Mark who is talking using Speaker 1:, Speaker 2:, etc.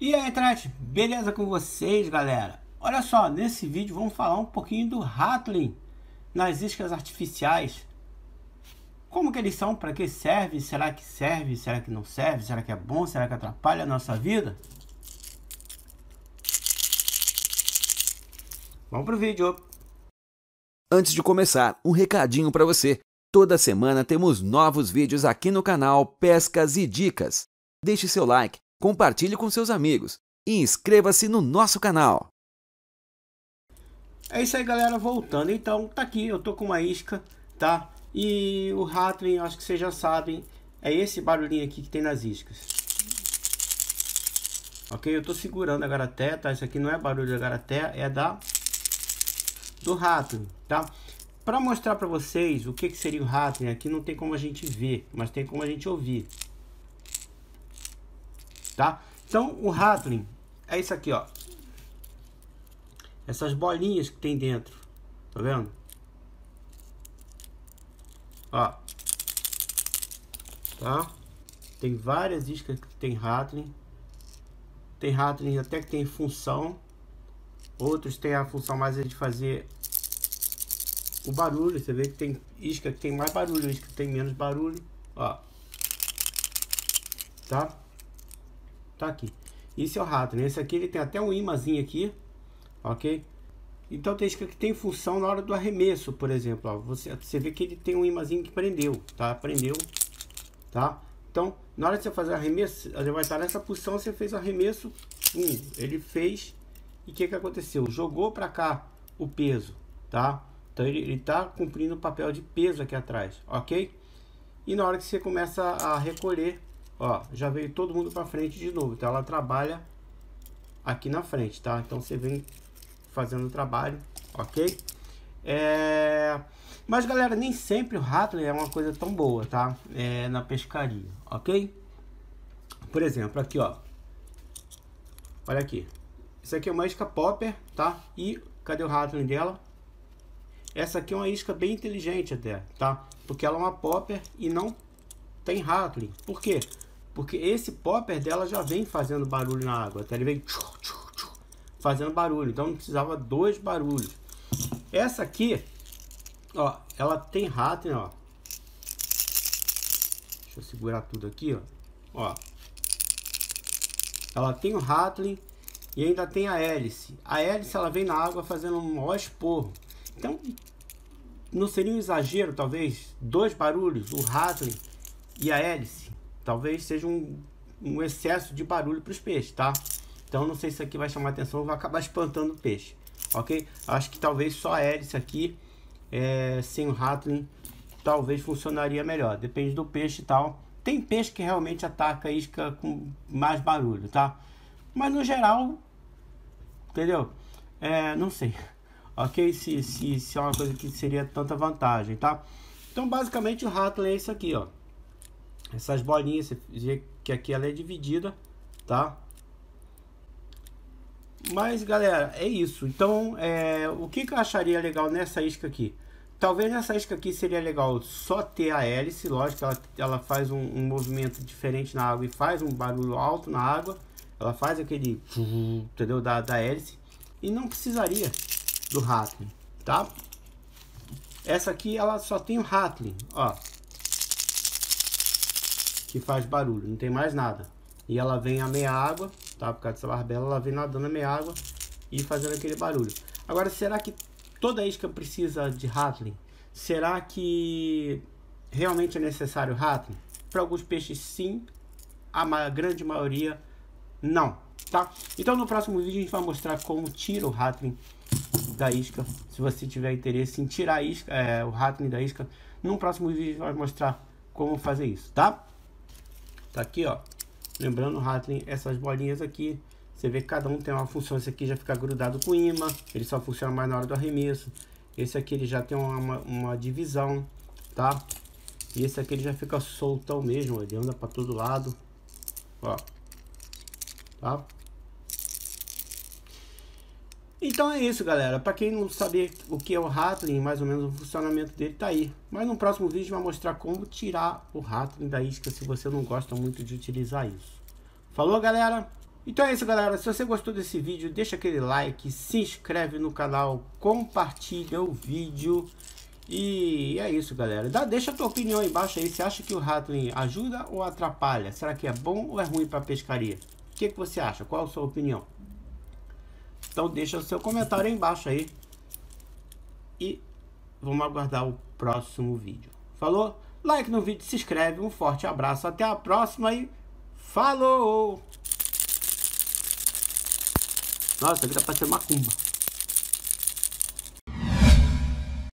Speaker 1: E aí, internet, beleza com vocês, galera? Olha só, nesse vídeo vamos falar um pouquinho do rattling nas iscas artificiais. Como que eles são, para que serve, será que serve, será que não serve, será que é bom, será que atrapalha a nossa vida? Vamos pro vídeo. Antes de começar, um recadinho para você. Toda semana temos novos vídeos aqui no canal Pescas e Dicas. Deixe seu like compartilhe com seus amigos e inscreva-se no nosso canal. É isso aí, galera. Voltando, então, tá aqui. Eu tô com uma isca, tá? E o Rattling, acho que vocês já sabem, é esse barulhinho aqui que tem nas iscas. Ok? Eu tô segurando a garaté, tá? Isso aqui não é barulho da garaté, é da do rato, tá? Para mostrar para vocês o que, que seria o rato, né? aqui não tem como a gente ver, mas tem como a gente ouvir, tá? Então, o Rattling é isso aqui, ó. Essas bolinhas que tem dentro, tá vendo? Ó. Tá? Tem várias iscas que tem Rattling. Tem Rattling até que tem função. Outros tem a função mais de fazer o barulho. Você vê que tem isca que tem mais barulho, isca que tem menos barulho. Ó. Tá? tá aqui. Isso é o rato, né? Esse aqui ele tem até um imãzinho aqui, ok? Então tem isso que tem função na hora do arremesso, por exemplo. Ó. Você, você vê que ele tem um imãzinho que prendeu, tá? Prendeu, tá? Então, na hora de você fazer o arremesso, ele vai estar nessa posição, você fez o arremesso, um, ele fez, e o que, que aconteceu? Jogou para cá o peso, tá? Então ele está cumprindo o papel de peso aqui atrás, ok? E na hora que você começa a recolher, Ó, já veio todo mundo para frente de novo. Então ela trabalha aqui na frente, tá? Então você vem fazendo o trabalho, ok? É... Mas galera, nem sempre o rattler é uma coisa tão boa, tá? É na pescaria, ok? Por exemplo, aqui ó. Olha aqui. Isso aqui é uma isca popper, tá? E cadê o rattler dela? Essa aqui é uma isca bem inteligente até, tá? Porque ela é uma popper e não tem rattling. Por quê? Porque esse popper dela já vem fazendo barulho na água. Tá Até ele vem fazendo barulho. Então não precisava dois barulhos. Essa aqui, ó, ela tem rato, né, ó. Deixa eu segurar tudo aqui, ó. Ó. Ela tem o rattling e ainda tem a hélice. A hélice ela vem na água fazendo um maior esporro. Então, não seria um exagero, talvez, dois barulhos, o rattling e a hélice? Talvez seja um, um excesso de barulho para os peixes, tá? Então não sei se isso aqui vai chamar atenção, vai acabar espantando o peixe, ok? Acho que talvez só a hélice aqui, é, sem o rattling, talvez funcionaria melhor. Depende do peixe e tal. Tem peixe que realmente ataca a isca com mais barulho, tá? Mas no geral, entendeu? É, não sei, ok? Se, se, se é uma coisa que seria tanta vantagem, tá? Então basicamente o rattling é isso aqui, ó essas bolinhas, você vê que aqui ela é dividida, tá? Mas galera, é isso. Então, é, o que, que eu acharia legal nessa isca aqui? Talvez nessa isca aqui seria legal só ter a hélice, lógico, ela, ela faz um, um movimento diferente na água e faz um barulho alto na água. Ela faz aquele, entendeu, da, da hélice. E não precisaria do rattling, tá? Essa aqui, ela só tem o rattling, ó que faz barulho, não tem mais nada. E ela vem a meia água, tá? Por causa dessa barbela, ela vem nadando a meia água e fazendo aquele barulho. Agora, será que toda isca precisa de rattling? Será que realmente é necessário rattling? Para alguns peixes, sim. A grande maioria, não, tá? Então, no próximo vídeo, a gente vai mostrar como tira o rattling da isca. Se você tiver interesse em tirar isca, é, o rattling da isca, no próximo vídeo, a gente vai mostrar como fazer isso, tá? Tá aqui, ó. Lembrando, Ratlin, essas bolinhas aqui, você vê que cada um tem uma função. Esse aqui já fica grudado com imã, ele só funciona mais na hora do arremesso. Esse aqui ele já tem uma, uma divisão, tá? E esse aqui ele já fica soltão mesmo, ele anda para todo lado. Ó. Tá? Então é isso, galera. Para quem não sabe o que é o Rattling, mais ou menos o funcionamento dele, tá aí. Mas no próximo vídeo vai mostrar como tirar o Rattling da isca se você não gosta muito de utilizar isso. Falou, galera? Então é isso, galera. Se você gostou desse vídeo, deixa aquele like, se inscreve no canal, compartilha o vídeo. E é isso, galera. Dá, deixa a tua opinião aí embaixo aí. Você acha que o Rattling ajuda ou atrapalha? Será que é bom ou é ruim para pescaria? O que, que você acha? Qual a sua opinião? Então deixa o seu comentário aí embaixo aí. E vamos aguardar o próximo vídeo. Falou? Like no vídeo, se inscreve, um forte abraço, até a próxima e falou! Nossa, aqui tá ser macumba.